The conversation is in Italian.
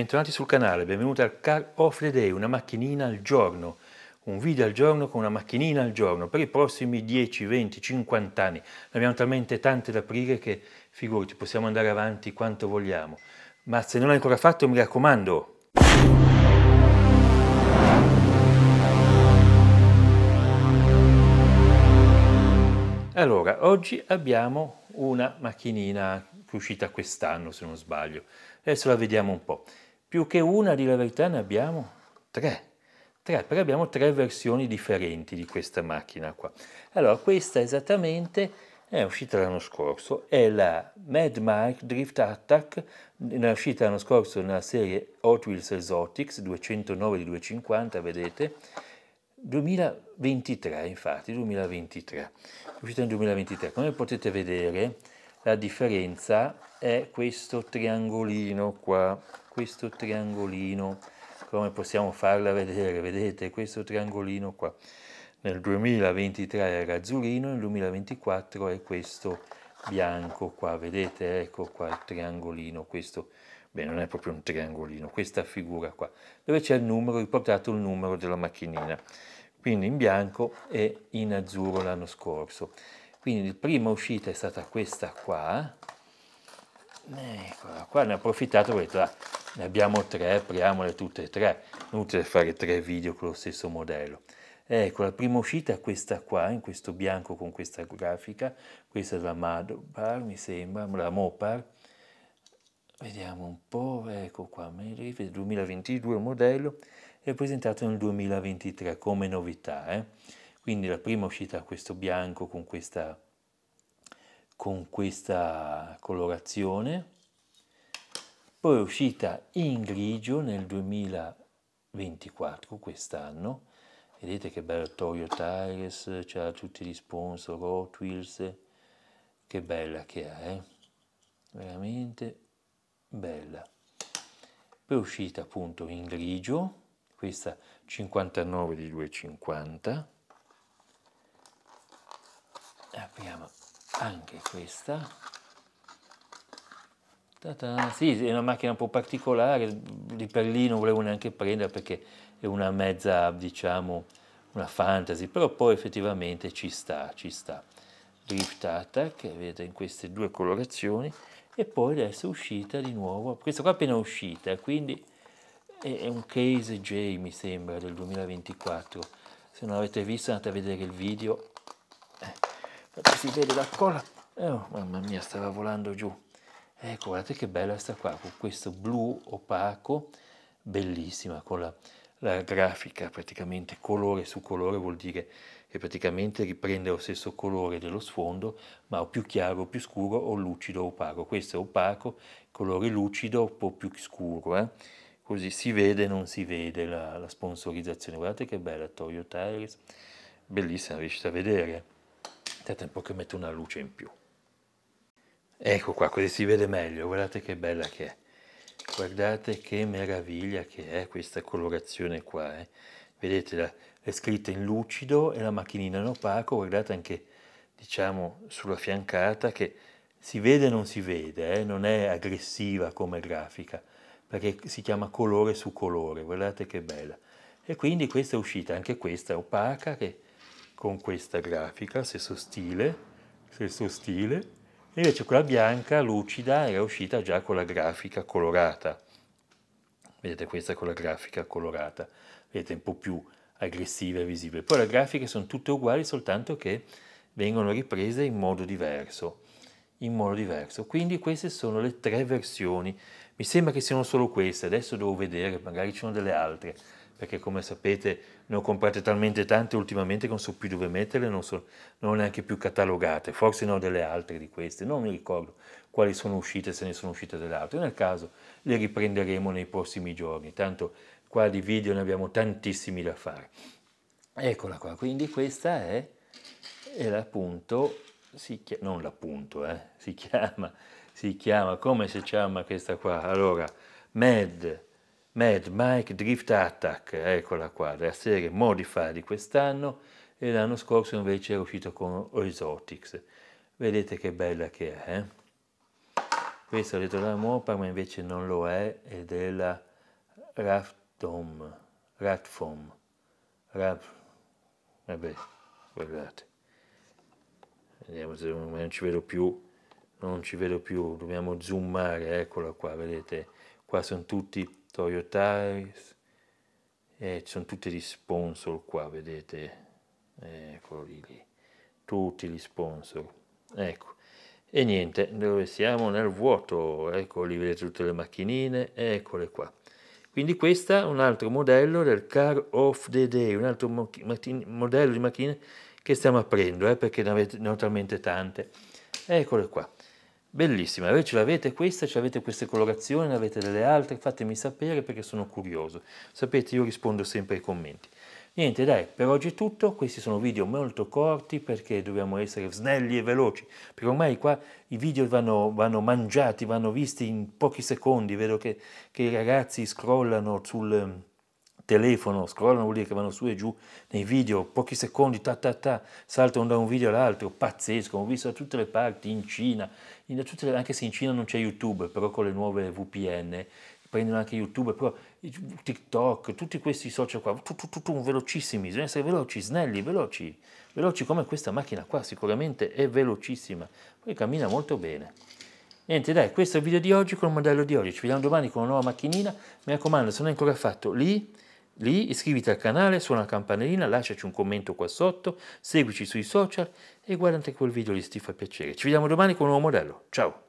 bentornati sul canale, benvenuti al Car Off the Day, una macchinina al giorno, un video al giorno con una macchinina al giorno per i prossimi 10, 20, 50 anni. Ne abbiamo talmente tante da aprire che figurati, possiamo andare avanti quanto vogliamo. Ma se non l'hai ancora fatto, mi raccomando, Allora, oggi abbiamo una macchinina uscita quest'anno, se non sbaglio. Adesso la vediamo un po'. Più che una di la verità ne abbiamo tre. Tre, perché abbiamo tre versioni differenti di questa macchina qua. Allora, questa esattamente è uscita l'anno scorso, è la Mad Mike Drift Attack, è uscita l'anno scorso nella serie Hot Wheels Exotics 209 di 250, vedete, 2023 infatti, 2023, è uscita nel 2023. Come potete vedere la differenza è questo triangolino qua, questo triangolino come possiamo farla vedere vedete questo triangolino qua nel 2023 era azzurino nel 2024 è questo bianco qua vedete ecco qua il triangolino questo beh non è proprio un triangolino questa figura qua dove c'è il numero riportato il numero della macchinina quindi in bianco e in azzurro l'anno scorso quindi la prima uscita è stata questa qua eccola qua ne ho approfittato ho detto ah, ne abbiamo tre, apriamole tutte e tre. Inutile fare tre video con lo stesso modello. Ecco, la prima uscita è questa qua, in questo bianco con questa grafica. Questa è la Madopar, mi sembra, la Mopar. Vediamo un po', ecco qua, il 2022 il modello è presentato nel 2023 come novità. Eh? Quindi la prima uscita è questo bianco con questa, con questa colorazione poi è uscita in grigio nel 2024, quest'anno, vedete che bello Toyo Tires, c'ha tutti gli sponsor, Hot che bella che è, eh? veramente bella. Poi è uscita appunto in grigio, questa 59 di 250, apriamo anche questa Ta-ta. Sì, è una macchina un po' particolare, di per lì non volevo neanche prendere perché è una mezza, diciamo, una fantasy, però poi effettivamente ci sta, ci sta. Drift Attack, vedete in queste due colorazioni, e poi adesso è uscita di nuovo, questa qua è appena uscita, quindi è un case J mi sembra del 2024, se non l'avete visto andate a vedere il video, eh, si vede la cola, oh, mamma mia stava volando giù. Ecco, guardate che bella sta qua, con questo blu opaco, bellissima, con la, la grafica praticamente colore su colore vuol dire che praticamente riprende lo stesso colore dello sfondo, ma o più chiaro, più scuro, o lucido, opaco. Questo è opaco, colore lucido, un po' più scuro, eh? così si vede non si vede la, la sponsorizzazione. Guardate che bella Toyo Tires, bellissima, riuscite a vedere. Aspetta un po' che metto una luce in più. Ecco qua, così si vede meglio, guardate che bella che è. Guardate che meraviglia che è questa colorazione qua. Eh. Vedete la, è scritta in lucido e la macchinina in opaco, guardate anche diciamo sulla fiancata che si vede e non si vede, eh? non è aggressiva come grafica, perché si chiama colore su colore, guardate che bella. E quindi questa è uscita, anche questa opaca, che con questa grafica, stesso stile, stesso stile, Invece quella bianca lucida era uscita già con la grafica colorata. Vedete questa con la grafica colorata, vedete un po' più aggressiva e visibile. Poi le grafiche sono tutte uguali, soltanto che vengono riprese in modo diverso. In modo diverso. Quindi queste sono le tre versioni. Mi sembra che siano solo queste, adesso devo vedere, magari ci sono delle altre perché come sapete ne ho comprate talmente tante ultimamente che non so più dove metterle, non, so, non ho neanche più catalogate, forse ne ho delle altre di queste, non mi ricordo quali sono uscite, se ne sono uscite delle altre, nel caso le riprenderemo nei prossimi giorni, tanto qua di video ne abbiamo tantissimi da fare. Eccola qua, quindi questa è, è l'appunto, si chiama, non l'appunto, eh, si chiama, si chiama, come si chiama questa qua? Allora, MED Mad Mike Drift Attack, eccola qua, la serie Modify di quest'anno e l'anno scorso invece è uscito con Exotics. Vedete che bella che è, eh? Questo è detto della Mopar, ma invece non lo è, è della Raftom, Ratfom, Raf... vabbè, guardate, vediamo se non ci vedo più, non ci vedo più, dobbiamo zoomare, eccola qua, vedete, qua sono tutti Toyotais, eh, ci sono tutti gli sponsor qua, vedete, eccoli lì, tutti gli sponsor, ecco, e niente, dove siamo nel vuoto, ecco lì vedete tutte le macchinine, eccole qua. Quindi questo è un altro modello del Car of the Day, un altro modello di macchine che stiamo aprendo, eh, perché ne avete ne ho talmente tante. Eccole qua. Bellissima, voi ce l'avete questa, ce l'avete queste colorazioni, ne avete delle altre, fatemi sapere perché sono curioso. Sapete, io rispondo sempre ai commenti. Niente dai, per oggi è tutto, questi sono video molto corti perché dobbiamo essere snelli e veloci, perché ormai qua i video vanno, vanno mangiati, vanno visti in pochi secondi, vedo che, che i ragazzi scrollano sul telefono, scrollano vuol dire che vanno su e giù nei video, pochi secondi, ta ta ta, saltano da un video all'altro, pazzesco, ho visto da tutte le parti, in Cina, in le, anche se in Cina non c'è YouTube, però con le nuove VPN prendono anche YouTube, però TikTok, tutti questi social qua, tu, tu, tu, tu, velocissimi, bisogna essere veloci, snelli, veloci, veloci come questa macchina qua, sicuramente è velocissima, poi cammina molto bene. Niente dai, questo è il video di oggi con il modello di oggi, ci vediamo domani con una nuova macchinina, mi raccomando se non è ancora fatto lì, Lì iscriviti al canale, suona la campanellina, lasciaci un commento qua sotto, seguici sui social e guarda anche quel video lì se ti fa piacere. Ci vediamo domani con un nuovo modello. Ciao!